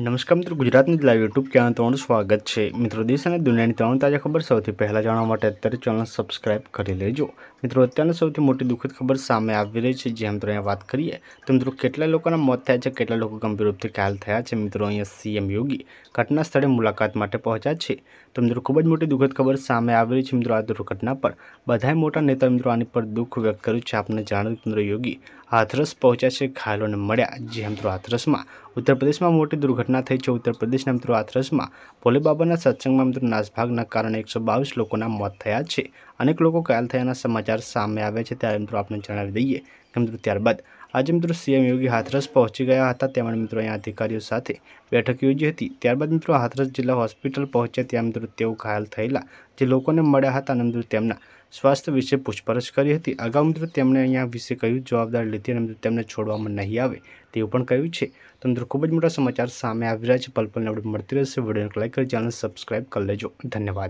નમસ્કાર મિત્રો ગુજરાતની જ લાઈવ યુટ્યુબ ચેનલ તમારું સ્વાગત છે મિત્રો દેશ અને દુનિયાની ત્રણ તાજા ખબર સૌથી પહેલાં જાણવા માટે અત્યારે ચેનલ સબસ્ક્રાઇબ કરી લેજો મિત્રો અત્યારની સૌથી મોટી દુઃખદ ખબર સામે આવી રહી છે જે મિત્રો અહીંયા વાત કરીએ તો મિત્રો કેટલા લોકોના મોત થયા છે કેટલા લોકો ગંભીર રૂપથી ઘાયલ થયા છે મિત્રો અહીંયા સીએમ યોગી ઘટના સ્થળે મુલાકાત માટે પહોંચ્યા છે તો મિત્રો ખૂબ જ મોટી દુઃખદ ખબર સામે આવી રહી છે મિત્રો આ દુર્ઘટના પર બધાએ મોટા નેતા મિત્રો આની પર દુઃખ વ્યક્ત કર્યું છે આપને જાણ્યું મિત્રો યોગી હાથરસ પહોંચ્યા છે ઘાયલોને મળ્યા જે મિત્રો હાથરસમાં ઉત્તર પ્રદેશમાં મોટી દુર્ઘટના થઈ છે ઉત્તર પ્રદેશના મિત્રો હાથરસમાં બાબાના સત્સંગમાં મિત્રો નાસભાગના કારણે એકસો બાવીસ લોકોના મોત થયા છે અનેક લોકો ઘાયલ થયાના સમાચાર સામે આવ્યા છે ત્યારે મિત્રો આપણે જણાવી દઈએ કે ત્યારબાદ આજે મિત્રો સીએમ યોગી હાથરસ પહોંચી ગયા હતા તેમણે મિત્રો અહીંયા અધિકારીઓ સાથે બેઠક યોજી હતી ત્યારબાદ મિત્રો હાથરસ જિલ્લા હોસ્પિટલ પહોંચ્યા ત્યાં મિત્રો તેઓ ઘાયલ થયેલા જે લોકોને મળ્યા હતા અને મિત્રો તેમના સ્વાસ્થ્ય વિશે પૂછપરછ કરી હતી અગાઉ મિત્રો તેમણે અહીંયા વિશે કહ્યું જવાબદારી લીધી અને મિત્રો તેમને છોડવામાં નહીં આવે તેવું પણ કહ્યું છે તો મિત્રો ખૂબ જ મોટા સમાચાર સામે આવી રહ્યા છે પલપલને આપણે મળતી રહેશે વિડીયોને લાઈક કરી ચેનલ સબસ્ક્રાઈબ કરી લેજો ધન્યવાદ